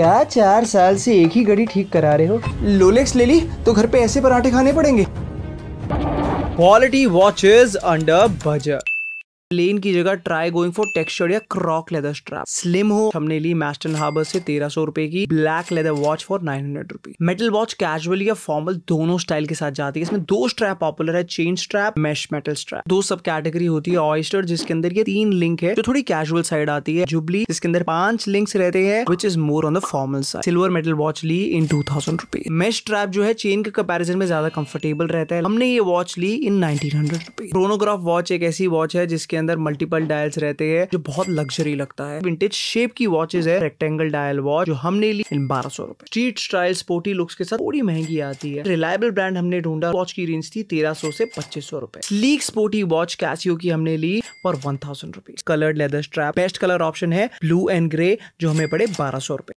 क्या चार साल से एक ही घड़ी ठीक करा रहे हो लोलेक्स ले ली तो घर पे ऐसे पराठे खाने पड़ेंगे quality watches under budget plan की जगह ट्राई गोइंग फॉर टेक्सचर या क्रॉक लेदर स्ट्रैप स्लिम हो हमने ली मैस्टन हार्बर से तेरह सौ रुपए की black leather watch for nine hundred rupee metal watch casual या फॉर्मल दोनों स्टाइल के साथ जाती है इसमें दो स्ट्रैप पॉपुलर है chain strap mesh metal strap दो सब कैटेगरी होती है ऑयस्टर जिसके अंदर ये तीन लिंक है जो थोड़ी कैजुअल साइड आती है जुबली जिसके अंदर पांच लिंक्स रहते हैं which is more on the formal side silver metal watch ली in two thousand rupee mesh strap जो है चेन के कंपेरिजन में ज्यादा कंफर्टेबल रहता है हमने ये वॉच ली in nineteen hundred rupee chronograph watch एक ऐसी वॉच है जिसके इसके अंदर मल्टीपल डायल्स रहते हैं जो बहुत लग्जरी लगता है विंटेज शेप की वॉचेज है रेक्टेंगल डायल वॉच जो हमने ली बारह सौ रुपए स्ट्रीट स्टाइल स्पोर्टी लुक्स के साथ थोड़ी महंगी आती है रिलायबल ब्रांड हमने ढूंढा वॉच की रेंज थी तेरह सौ से पच्चीस सौ रुपए लीक स्पोर्टी वॉच कैसियो की हमने ली for one thousand rupees colour leather strap best colour option है ब्लू एंड ग्रे जो हमें पड़े बारह सौ रुपए